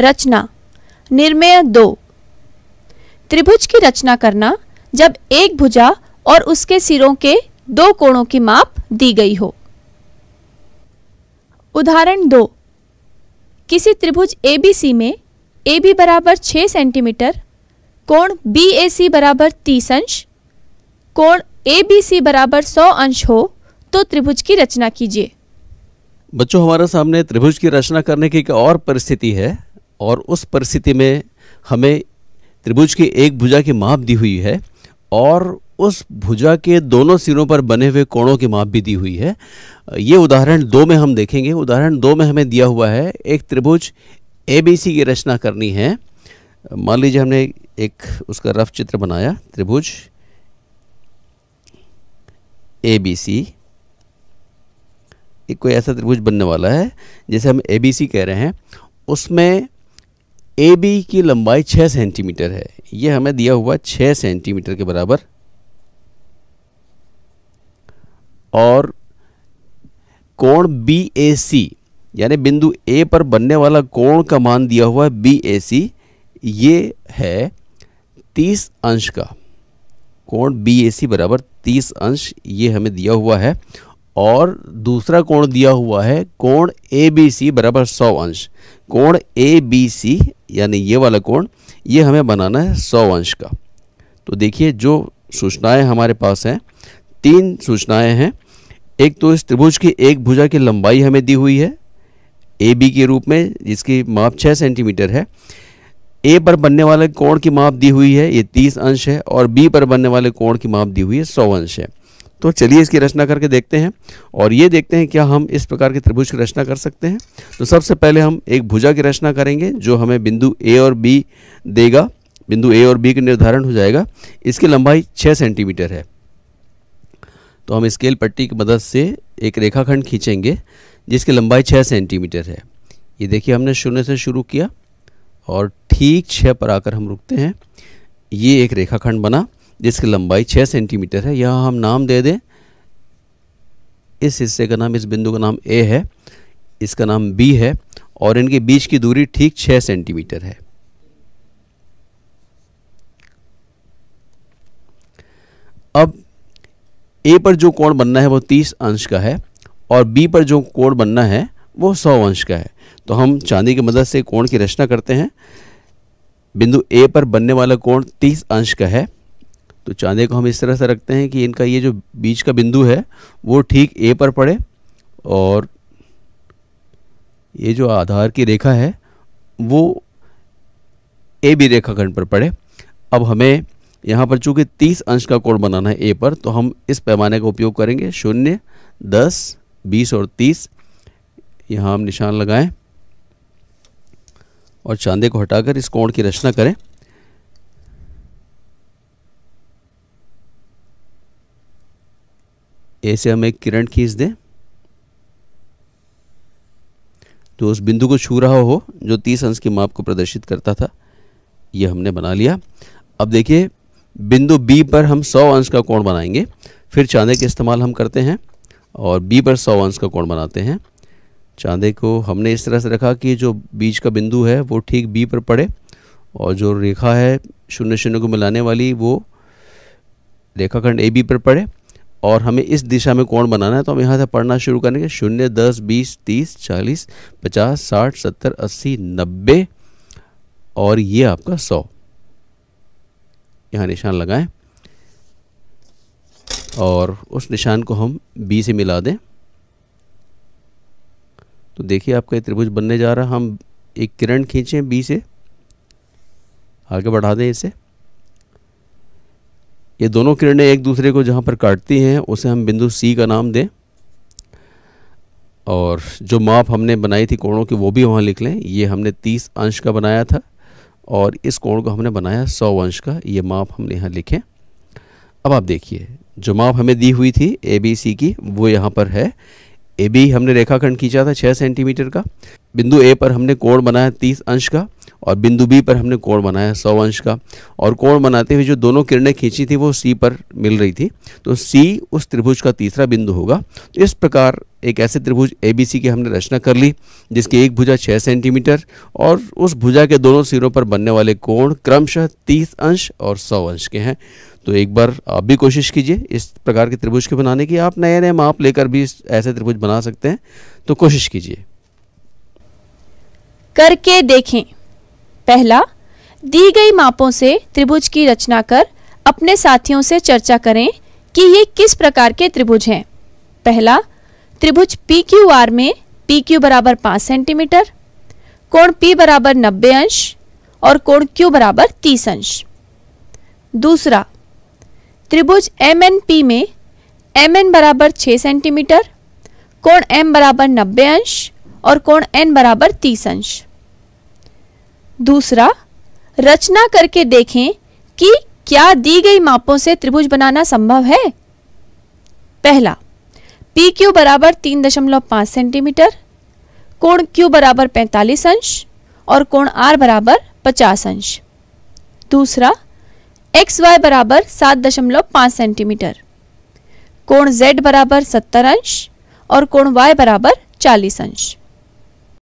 रचना निर्मेय दो त्रिभुज की रचना करना जब एक भुजा और उसके सिरों के दो कोणों की माप दी गई हो उदाहरण दो किसी त्रिभुज एबीसी में ए बी बराबर छः सेंटीमीटर कोण बी ए सी बराबर तीस अंश कोण ए बी सी बराबर सौ अंश हो तो त्रिभुज की रचना कीजिए बच्चों हमारे सामने त्रिभुज की रचना करने की एक और परिस्थिति है और उस परिस्थिति में हमें त्रिभुज की एक भुजा की माप दी हुई है और उस भुजा के दोनों सिरों पर बने हुए कोणों की माप भी दी हुई है ये उदाहरण दो में हम देखेंगे उदाहरण दो में हमें दिया हुआ है एक त्रिभुज ए बी सी की रचना करनी है मान लीजिए हमने एक उसका रफ चित्र बनाया त्रिभुज ए बी सी एक कोई ऐसा त्रिभुज बनने वाला है जैसे हम ए बी सी कह रहे हैं उसमें ए बी की लंबाई 6 सेंटीमीटर है यह हमें दिया हुआ 6 सेंटीमीटर के बराबर और कोण बी ए सी यानी बिंदु ए पर बनने वाला कोण का मान दिया हुआ है बी ए सी ये है 30 अंश का कोण बी ए सी बराबर 30 अंश ये हमें दिया हुआ है और दूसरा कोण दिया हुआ है कोण ए बी सी बराबर सौ अंश कोण ए बी सी यानी ये वाला कोण ये हमें बनाना है सौ अंश का तो देखिए जो सूचनाएं हमारे पास हैं तीन सूचनाएं हैं एक तो इस त्रिभुज की एक भुजा की लंबाई हमें दी हुई है ए बी के रूप में जिसकी माप छः सेंटीमीटर है ए पर बनने वाले कोण की माप दी हुई है ये तीस अंश है और बी पर बनने वाले कोण की माप दी हुई है सौ अंश है तो चलिए इसकी रचना करके देखते हैं और ये देखते हैं क्या हम इस प्रकार के त्रिभुज की रचना कर सकते हैं तो सबसे पहले हम एक भुजा की रचना करेंगे जो हमें बिंदु ए और बी देगा बिंदु ए और बी का निर्धारण हो जाएगा इसकी लंबाई छः सेंटीमीटर है तो हम स्केल पट्टी की मदद से एक रेखाखंड खींचेंगे जिसकी लंबाई छः सेंटीमीटर है ये देखिए हमने शून्य से शुरू किया और ठीक छः पर आकर हम रुकते हैं ये एक रेखाखंड बना जिसकी लंबाई छः सेंटीमीटर है यह हम नाम दे दें इस हिस्से का नाम इस बिंदु का नाम ए है इसका नाम बी है और इनके बीच की दूरी ठीक छः सेंटीमीटर है अब ए पर जो कोण बनना है वो तीस अंश का है और बी पर जो कोण बनना है वो सौ अंश का है तो हम चांदी की मदद से कोण की रचना करते हैं बिंदु ए पर बनने वाला कोण तीस अंश का है तो चांदे को हम इस तरह से रखते हैं कि इनका ये जो बीच का बिंदु है वो ठीक ए पर पड़े और ये जो आधार की रेखा है वो ए बी रेखाखंड पर पड़े अब हमें यहाँ पर चूंकि 30 अंश का कोण बनाना है ए पर तो हम इस पैमाने का उपयोग करेंगे शून्य दस बीस और तीस यहाँ हम निशान लगाएं और चांदे को हटाकर इस कोण की रचना करें ए से हम एक किरण खींच दें तो उस बिंदु को छू रहा हो जो तीस अंश की माप को प्रदर्शित करता था ये हमने बना लिया अब देखिए बिंदु बी पर हम सौ अंश का कोण बनाएंगे फिर चांदे का इस्तेमाल हम करते हैं और बी पर सौ अंश का कोण बनाते हैं चांदे को हमने इस तरह से रखा कि जो बीच का बिंदु है वो ठीक बी पर पड़े और जो रेखा है शून्य शून्य को मिलाने वाली वो रेखाखंड ए बी पर पड़े और हमें इस दिशा में कोण बनाना है तो हम यहाँ से पढ़ना शुरू करेंगे शून्य दस बीस तीस चालीस पचास साठ सत्तर अस्सी नब्बे और ये आपका सौ यहाँ निशान लगाएं और उस निशान को हम बी से मिला दें तो देखिए आपका त्रिभुज बनने जा रहा हम एक किरण खींचें बी से आगे बढ़ा दें इसे ये दोनों किरणें एक दूसरे को जहाँ पर काटती हैं उसे हम बिंदु सी का नाम दें और जो माप हमने बनाई थी कोणों की वो भी वहाँ लिख लें ये हमने 30 अंश का बनाया था और इस कोण को हमने बनाया 100 अंश का ये माप हमने यहाँ लिखे अब आप देखिए जो माप हमें दी हुई थी ए बी सी की वो यहाँ पर है ए बी हमने रेखाखंड खींचा था छः सेंटीमीटर का बिंदु ए पर हमने कोण बनाया तीस अंश का और बिंदु बी पर हमने कोण बनाया सौ अंश का और कोण बनाते हुए जो दोनों किरणें खींची थी वो सी पर मिल रही थी तो सी उस त्रिभुज का तीसरा बिंदु होगा तो इस प्रकार एक ऐसे त्रिभुज ए बी सी की हमने रचना कर ली जिसकी एक भुजा छः सेंटीमीटर और उस भुजा के दोनों सिरों पर बनने वाले कोण क्रमशः तीस अंश और सौ अंश के हैं तो एक बार आप भी कोशिश कीजिए इस प्रकार के त्रिभुज के बनाने की आप नए नए माप लेकर भी ऐसे त्रिभुज बना सकते हैं तो कोशिश कीजिए करके देखें पहला दी गई मापों से त्रिभुज की रचना कर अपने साथियों से चर्चा करें कि ये किस प्रकार के त्रिभुज हैं पहला त्रिभुज पी क्यू आर में पी क्यू बराबर पांच सेंटीमीटर कोण पी बराबर नब्बे अंश और कोण क्यू बराबर तीस अंश दूसरा त्रिभुज एम एन पी में एम एन बराबर छह सेंटीमीटर कोण एम बराबर नब्बे अंश और कोण एन बराबर तीस अंश दूसरा रचना करके देखें कि क्या दी गई मापों से त्रिभुज बनाना संभव है पहला पी क्यू बराबर तीन दशमलव पाँच सेंटीमीटर कोण क्यू बराबर पैंतालीस अंश और कोण आर बराबर पचास अंश दूसरा एक्स वाई बराबर सात दशमलव पाँच सेंटीमीटर कोण z बराबर सत्तर अंश और कोण y बराबर चालीस अंश